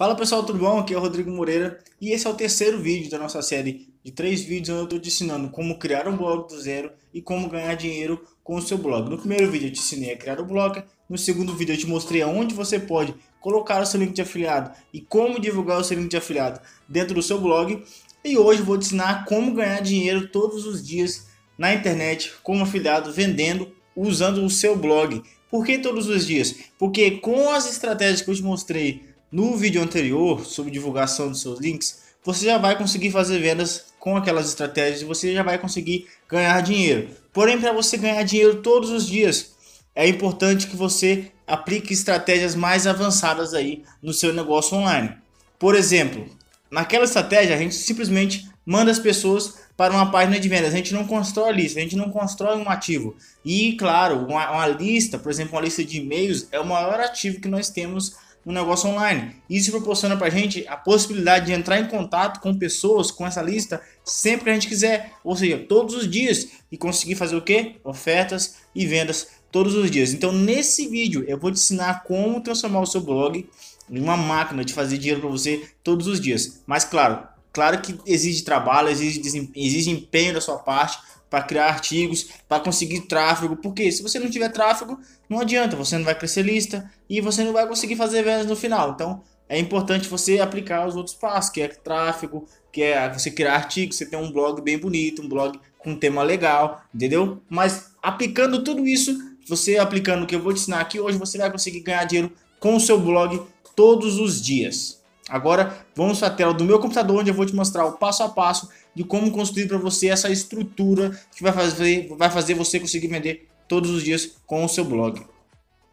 Fala pessoal, tudo bom? Aqui é o Rodrigo Moreira e esse é o terceiro vídeo da nossa série de três vídeos onde eu estou te ensinando como criar um blog do zero e como ganhar dinheiro com o seu blog. No primeiro vídeo eu te ensinei a criar o um blog, no segundo vídeo eu te mostrei aonde você pode colocar o seu link de afiliado e como divulgar o seu link de afiliado dentro do seu blog e hoje eu vou te ensinar como ganhar dinheiro todos os dias na internet como afiliado vendendo usando o seu blog. Por que todos os dias? Porque com as estratégias que eu te mostrei no vídeo anterior sobre divulgação dos seus links, você já vai conseguir fazer vendas com aquelas estratégias e você já vai conseguir ganhar dinheiro. Porém, para você ganhar dinheiro todos os dias, é importante que você aplique estratégias mais avançadas aí no seu negócio online. Por exemplo, naquela estratégia a gente simplesmente manda as pessoas para uma página de vendas. A gente não constrói lista, a gente não constrói um ativo. E claro, uma, uma lista, por exemplo, uma lista de e-mails é o maior ativo que nós temos no negócio online. Isso proporciona para a gente a possibilidade de entrar em contato com pessoas com essa lista sempre que a gente quiser, ou seja, todos os dias e conseguir fazer o que? Ofertas e vendas todos os dias. Então, nesse vídeo, eu vou te ensinar como transformar o seu blog em uma máquina de fazer dinheiro para você todos os dias. Mas claro, claro que exige trabalho, exige, exige empenho da sua parte para criar artigos, para conseguir tráfego. Porque se você não tiver tráfego, não adianta, você não vai crescer lista e você não vai conseguir fazer vendas no final. Então, é importante você aplicar os outros passos, que é tráfego, que é você criar artigos, você ter um blog bem bonito, um blog com um tema legal, entendeu? Mas aplicando tudo isso, você aplicando o que eu vou te ensinar aqui hoje, você vai conseguir ganhar dinheiro com o seu blog todos os dias. Agora, vamos para a tela do meu computador, onde eu vou te mostrar o passo a passo de como construir para você essa estrutura que vai fazer, vai fazer você conseguir vender todos os dias com o seu blog.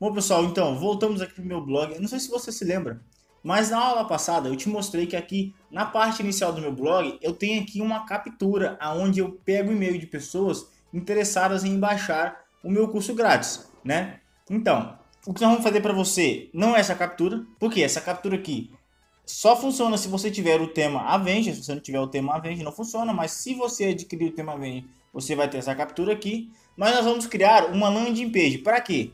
Bom, pessoal, então voltamos aqui para o meu blog. não sei se você se lembra, mas na aula passada eu te mostrei que aqui na parte inicial do meu blog eu tenho aqui uma captura aonde eu pego e-mail de pessoas interessadas em baixar o meu curso grátis, né? Então, o que nós vamos fazer para você não é essa captura, porque essa captura aqui só funciona se você tiver o tema Avenger. Se você não tiver o tema Avenger, não funciona. Mas se você adquirir o tema Avenger, você vai ter essa captura aqui. Mas nós vamos criar uma landing page. Para quê?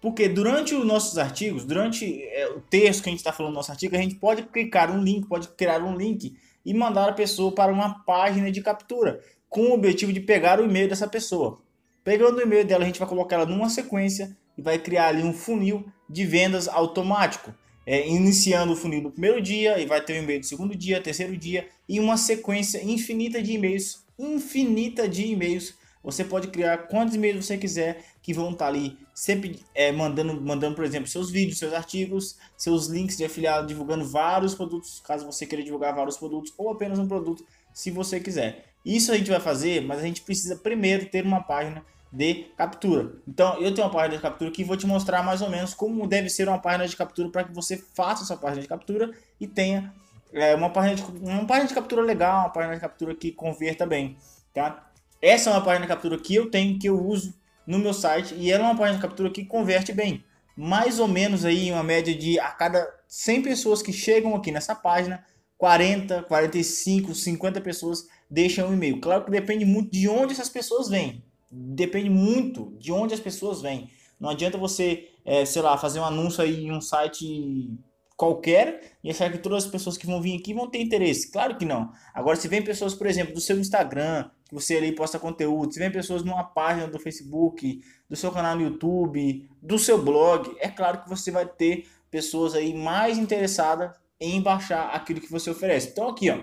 Porque durante os nossos artigos, durante é, o texto que a gente está falando no nosso artigo, a gente pode clicar um link, pode criar um link e mandar a pessoa para uma página de captura com o objetivo de pegar o e-mail dessa pessoa. Pegando o e-mail dela, a gente vai colocar ela numa sequência e vai criar ali um funil de vendas automático é, iniciando o funil no primeiro dia, e vai ter um e-mail do segundo dia, terceiro dia, e uma sequência infinita de e-mails, infinita de e-mails. Você pode criar quantos e-mails você quiser que vão estar tá ali sempre é, mandando, mandando, por exemplo, seus vídeos, seus artigos, seus links de afiliado, divulgando vários produtos, caso você queira divulgar vários produtos, ou apenas um produto, se você quiser. Isso a gente vai fazer, mas a gente precisa primeiro ter uma página de captura. Então, eu tenho uma página de captura que vou te mostrar mais ou menos como deve ser uma página de captura para que você faça essa página de captura e tenha é, uma, página de, uma página de captura legal, uma página de captura que converta bem, tá? Essa é uma página de captura que eu tenho, que eu uso no meu site e ela é uma página de captura que converte bem. Mais ou menos aí uma média de a cada 100 pessoas que chegam aqui nessa página, 40, 45, 50 pessoas deixam um e-mail. Claro que depende muito de onde essas pessoas vêm depende muito de onde as pessoas vêm. Não adianta você, é, sei lá, fazer um anúncio aí em um site qualquer e achar que todas as pessoas que vão vir aqui vão ter interesse. Claro que não. Agora, se vem pessoas, por exemplo, do seu Instagram, que você ali posta conteúdo, se vem pessoas numa página do Facebook, do seu canal no YouTube, do seu blog, é claro que você vai ter pessoas aí mais interessadas em baixar aquilo que você oferece. Então, aqui, ó,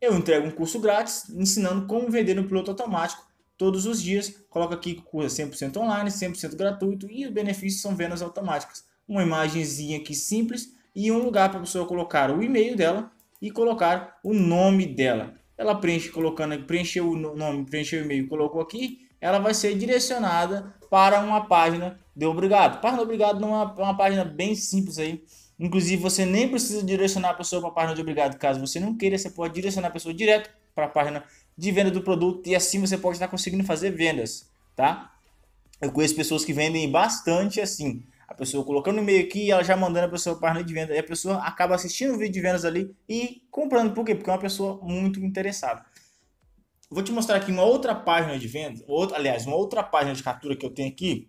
eu entrego um curso grátis ensinando como vender no piloto automático todos os dias. Coloca aqui que o 100% online, 100% gratuito e os benefícios são vendas automáticas. Uma imagenzinha aqui simples e um lugar para a pessoa colocar o e-mail dela e colocar o nome dela. Ela preenche colocando, preencheu o nome, preencheu o e-mail, colocou aqui, ela vai ser direcionada para uma página de obrigado. Página de obrigado é uma, é uma página bem simples aí. Inclusive, você nem precisa direcionar a pessoa para a página de obrigado. Caso você não queira, você pode direcionar a pessoa direto para a página de venda do produto e assim você pode estar conseguindo fazer vendas, tá? Eu conheço pessoas que vendem bastante assim. A pessoa colocando o e-mail aqui e ela já mandando a pessoa para a página de venda. E a pessoa acaba assistindo o vídeo de vendas ali e comprando. Por quê? Porque é uma pessoa muito interessada. Vou te mostrar aqui uma outra página de venda, outra, aliás, uma outra página de captura que eu tenho aqui,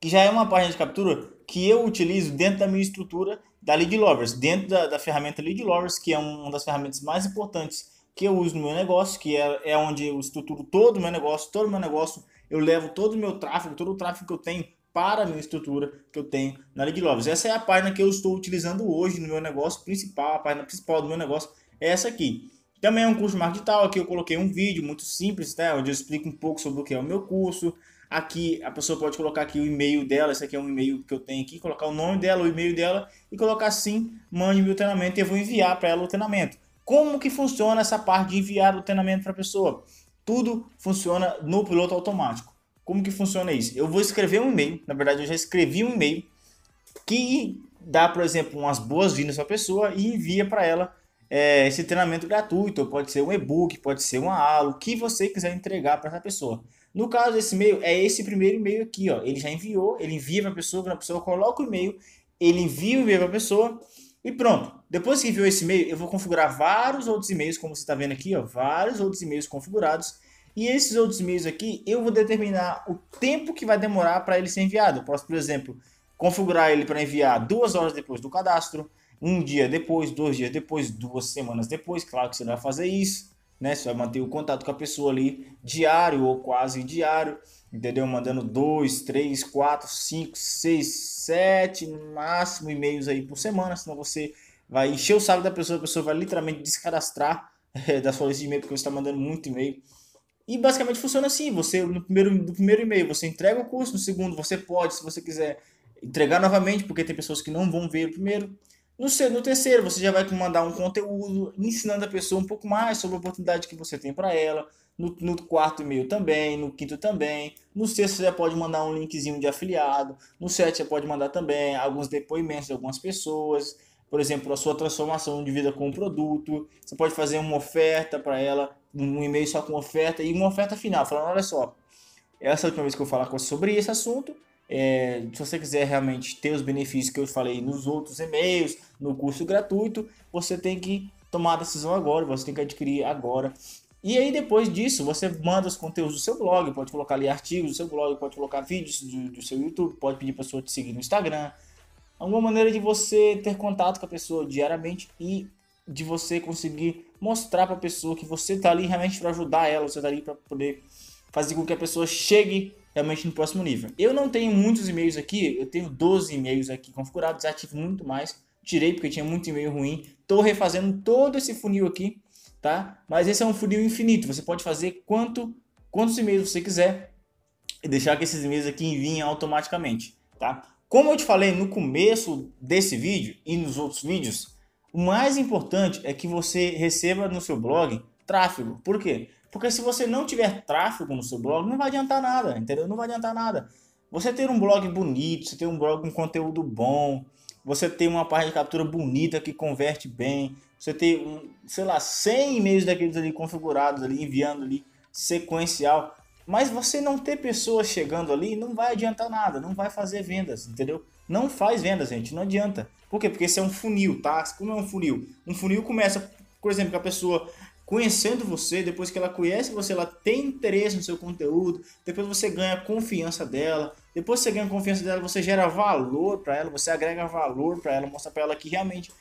que já é uma página de captura que eu utilizo dentro da minha estrutura da Lead Lovers, dentro da, da ferramenta Lead Lovers, que é uma das ferramentas mais importantes que eu uso no meu negócio, que é, é onde eu estruturo todo o meu negócio, todo o meu negócio, eu levo todo o meu tráfego, todo o tráfego que eu tenho para a minha estrutura que eu tenho na Lead Lovers. Essa é a página que eu estou utilizando hoje no meu negócio principal, a página principal do meu negócio é essa aqui. Também é um curso de marketing digital, aqui eu coloquei um vídeo muito simples, né, onde eu explico um pouco sobre o que é o meu curso. Aqui a pessoa pode colocar aqui o e-mail dela, esse aqui é um e-mail que eu tenho aqui, colocar o nome dela, o e-mail dela e colocar assim, mande-me o treinamento e eu vou enviar para ela o treinamento. Como que funciona essa parte de enviar o treinamento para a pessoa? Tudo funciona no piloto automático. Como que funciona isso? Eu vou escrever um e-mail, na verdade eu já escrevi um e-mail que dá, por exemplo, umas boas-vindas para a pessoa e envia para ela é, esse treinamento gratuito, pode ser um e-book, pode ser uma aula, o que você quiser entregar para essa pessoa. No caso desse e-mail, é esse primeiro e-mail aqui, ó. Ele já enviou, ele envia para a pessoa, a pessoa coloca o e-mail, ele envia o e-mail para a pessoa e pronto. Depois que enviou esse e-mail, eu vou configurar vários outros e-mails, como você está vendo aqui, ó, vários outros e-mails configurados. E esses outros e-mails aqui, eu vou determinar o tempo que vai demorar para ele ser enviado. Eu posso, por exemplo, configurar ele para enviar duas horas depois do cadastro, um dia depois, dois dias depois, duas semanas depois. Claro que você não vai fazer isso né? Você vai manter o contato com a pessoa ali diário ou quase diário, entendeu? Mandando dois, três, quatro, cinco, seis, sete, no máximo e-mails aí por semana, senão você vai encher o saco da pessoa, a pessoa vai literalmente descadastrar é, da sua lista de e-mail porque você está mandando muito e-mail. E basicamente funciona assim: você no primeiro, no primeiro e-mail você entrega o curso, no segundo você pode, se você quiser, entregar novamente, porque tem pessoas que não vão ver o primeiro. No, seu, no terceiro, você já vai mandar um conteúdo ensinando a pessoa um pouco mais sobre a oportunidade que você tem para ela. No, no, quarto e meio também, no quinto também. No sexto, você já pode mandar um linkzinho de afiliado. No sétimo, você pode mandar também alguns depoimentos de algumas pessoas. Por exemplo, a sua transformação de vida com o produto. Você pode fazer uma oferta para ela, um e-mail só com oferta e uma oferta final, falando: olha só, essa é a última vez que eu falar sobre esse assunto é, se você quiser realmente ter os benefícios que eu falei nos outros e-mails, no curso gratuito, você tem que tomar a decisão agora, você tem que adquirir agora. E aí, depois disso, você manda os conteúdos do seu blog, pode colocar ali artigos do seu blog, pode colocar vídeos do, do seu YouTube, pode pedir para a pessoa te seguir no Instagram. Alguma maneira de você ter contato com a pessoa diariamente e de você conseguir mostrar para a pessoa que você está ali realmente para ajudar ela, você está ali para poder fazer com que a pessoa chegue realmente no próximo nível. Eu não tenho muitos e-mails aqui, eu tenho 12 e-mails aqui configurados, ativo muito mais, tirei porque tinha muito e-mail ruim, estou refazendo todo esse funil aqui, tá? Mas esse é um funil infinito, você pode fazer quanto, quantos e-mails você quiser e deixar que esses e-mails aqui enviem automaticamente, tá? Como eu te falei no começo desse vídeo e nos outros vídeos, o mais importante é que você receba no seu blog tráfego. Por quê? Porque se você não tiver tráfego no seu blog, não vai adiantar nada, entendeu? Não vai adiantar nada. Você ter um blog bonito, você ter um blog com conteúdo bom, você ter uma página de captura bonita que converte bem, você ter, um, sei lá, 100 e-mails daqueles ali configurados ali, enviando ali sequencial, mas você não ter pessoas chegando ali não vai adiantar nada, não vai fazer vendas, entendeu? Não faz vendas, gente, não adianta. Por quê? Porque isso é um funil, tá? Como é um funil? Um funil começa, por exemplo, com a pessoa conhecendo você, depois que ela conhece você, ela tem interesse no seu conteúdo, depois você ganha confiança dela, depois você ganha confiança dela, você gera valor para ela, você agrega valor para ela, mostra para ela que realmente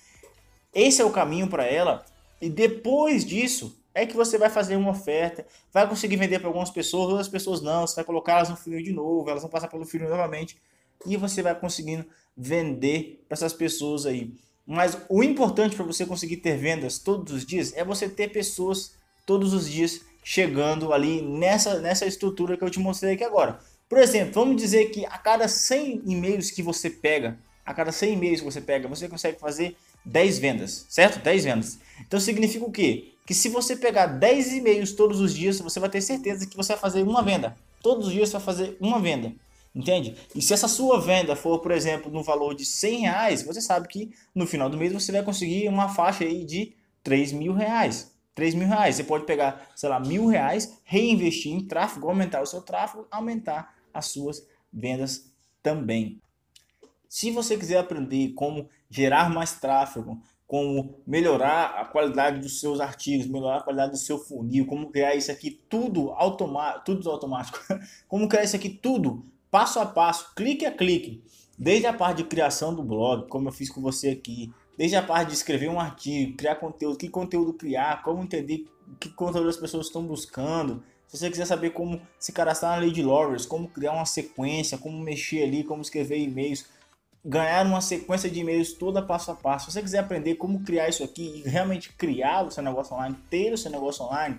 esse é o caminho para ela, e depois disso é que você vai fazer uma oferta, vai conseguir vender para algumas pessoas, outras pessoas não, você vai colocar elas no funil de novo, elas vão passar pelo funil novamente, e você vai conseguindo vender para essas pessoas aí. Mas o importante para você conseguir ter vendas todos os dias é você ter pessoas todos os dias chegando ali nessa, nessa estrutura que eu te mostrei aqui agora. Por exemplo, vamos dizer que a cada 100 e-mails que você pega, a cada 100 e-mails que você pega, você consegue fazer 10 vendas, certo? 10 vendas. Então significa o quê? Que se você pegar 10 e-mails todos os dias, você vai ter certeza que você vai fazer uma venda. Todos os dias você vai fazer uma venda entende? E se essa sua venda for, por exemplo, no valor de 100 reais, você sabe que no final do mês você vai conseguir uma faixa aí de 3 mil reais. 3 mil reais. Você pode pegar, sei lá, mil reais, reinvestir em tráfego, aumentar o seu tráfego, aumentar as suas vendas também. Se você quiser aprender como gerar mais tráfego, como melhorar a qualidade dos seus artigos, melhorar a qualidade do seu funil, como criar isso aqui tudo automático, tudo automático, como criar isso aqui tudo passo a passo, clique a clique, desde a parte de criação do blog, como eu fiz com você aqui, desde a parte de escrever um artigo, criar conteúdo, que conteúdo criar, como entender que conteúdo as pessoas estão buscando. Se você quiser saber como se cadastrar na Lady Lovers, como criar uma sequência, como mexer ali, como escrever e-mails, ganhar uma sequência de e-mails toda passo a passo. Se você quiser aprender como criar isso aqui e realmente criar o seu negócio online, ter o seu negócio online,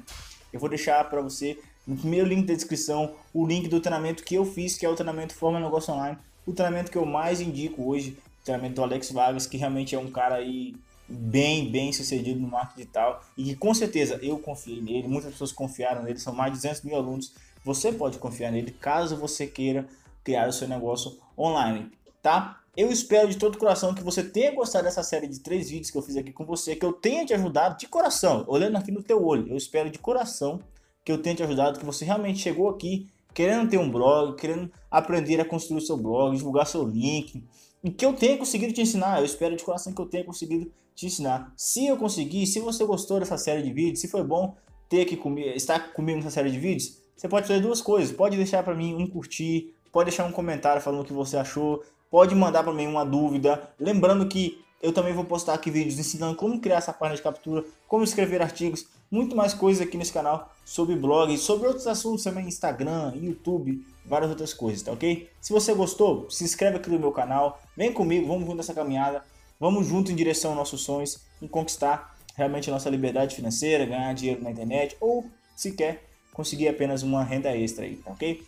eu vou deixar para você no primeiro link da descrição, o link do treinamento que eu fiz, que é o treinamento Forma Negócio Online, o treinamento que eu mais indico hoje, o treinamento do Alex Vargas, que realmente é um cara aí bem, bem sucedido no marketing digital e que com certeza eu confiei nele, muitas pessoas confiaram nele, são mais de 200 mil alunos, você pode confiar nele caso você queira criar o seu negócio online, tá? Eu espero de todo coração que você tenha gostado dessa série de três vídeos que eu fiz aqui com você, que eu tenha te ajudado de coração, olhando aqui no teu olho. Eu espero de coração que eu tenha te ajudado, que você realmente chegou aqui querendo ter um blog, querendo aprender a construir seu blog, divulgar seu link, e que eu tenha conseguido te ensinar. Eu espero de coração que eu tenha conseguido te ensinar. Se eu conseguir, se você gostou dessa série de vídeos, se foi bom ter que estar comigo nessa série de vídeos, você pode fazer duas coisas. Pode deixar para mim um curtir, pode deixar um comentário falando o que você achou, pode mandar para mim uma dúvida. Lembrando que eu também vou postar aqui vídeos ensinando como criar essa página de captura, como escrever artigos muito mais coisas aqui nesse canal sobre blog, sobre outros assuntos também, Instagram, YouTube, várias outras coisas, tá ok? Se você gostou, se inscreve aqui no meu canal, vem comigo, vamos junto nessa caminhada, vamos junto em direção aos nossos sonhos em conquistar realmente a nossa liberdade financeira, ganhar dinheiro na internet ou sequer conseguir apenas uma renda extra aí, tá ok?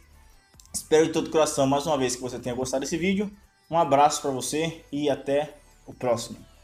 Espero de todo coração mais uma vez que você tenha gostado desse vídeo. Um abraço para você e até o próximo.